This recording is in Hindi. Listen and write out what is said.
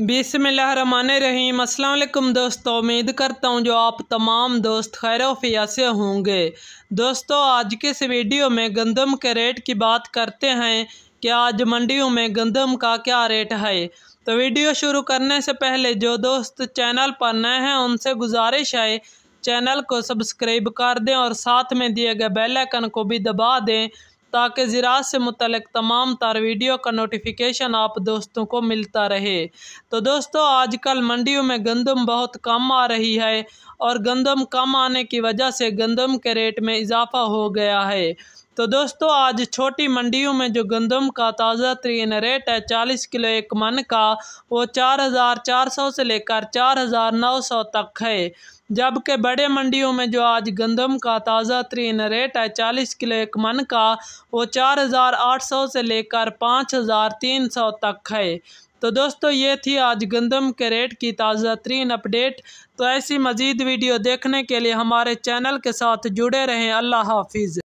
रहीम अल्लाम दोस्तों उम्मीद करता हूँ जो आप तमाम दोस्त खैर वफिया से होंगे दोस्तों आज के इस वीडियो में गंदम के रेट की बात करते हैं कि आज मंडियों में गंदम का क्या रेट है तो वीडियो शुरू करने से पहले जो दोस्त चैनल पर नए हैं उनसे गुजारिश है चैनल को सब्सक्राइब कर दें और साथ में दिए गए बेलैकन को भी दबा दें ताकि ज़रात से मुतलक तमाम तार वीडियो का नोटिफिकेशन आप दोस्तों को मिलता रहे तो दोस्तों आजकल मंडियों में गंदम बहुत कम आ रही है और गंदम कम आने की वजह से गंदम के रेट में इजाफा हो गया है तो दोस्तों आज छोटी मंडियों में जो गंदम का ताज़ा तरीन रेट है चालीस किलो एक मन का वो चार हज़ार चार सौ से लेकर चार हज़ार नौ सौ तक है जबकि बड़े मंडियों में जो आज गंदम का ताज़ा तरीन रेट है चालीस किलो एक मन का वो चार हज़ार आठ सौ से लेकर पाँच हज़ार तीन सौ तक है तो दोस्तों ये थी आज गंदम के रेट की ताज़ा तरीन अपडेट तो ऐसी मज़ीद वीडियो देखने के लिए हमारे चैनल के साथ जुड़े रहें अल्लाह हाफिज़